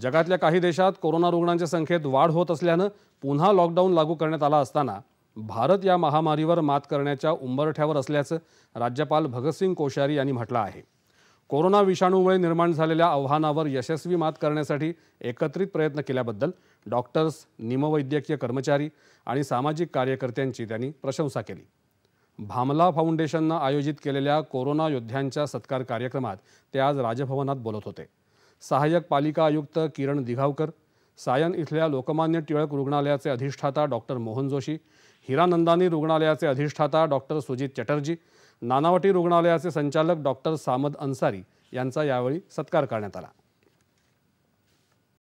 जगातल्या काही देशात कोरोना रुग्णांच्या संख्येत वाढ होत असल्यानं पुन्हा लॉकडाऊन लागू करण्यात आला असताना भारत या महामारीवर मात करण्याच्या उंबरठ्यावर असल्याचं राज्यपाल भगतसिंग कोश्यारी यांनी म्हटलं आहे कोरोना विषाणूमुळे निर्माण झालेल्या आव्हानावर यशस्वी मात करण्यासाठी एकत्रित प्रयत्न केल्याबद्दल डॉक्टर्स निमवैद्यकीय कर्मचारी आणि सामाजिक कार्यकर्त्यांची त्यांनी प्रशंसा केली भामला फाउंडेशननं आयोजित केलेल्या कोरोना योद्ध्यांच्या सत्कार कार्यक्रमात ते आज राजभवनात बोलत होते सहाय्यक पालिका आयुक्त किरण दिघावकर सायन इथल्या लोकमान्य टिळक रुग्णालयाचे अधिष्ठाता डॉक्टर मोहन जोशी हिरानंदानी रुग्णालयाचे अधिष्ठाता डॉक्टर सुजित चटर्जी नानावटी रुग्णालयाचे संचालक डॉक्टर सामद अन्सारी यांचा यावेळी सत्कार करण्यात आला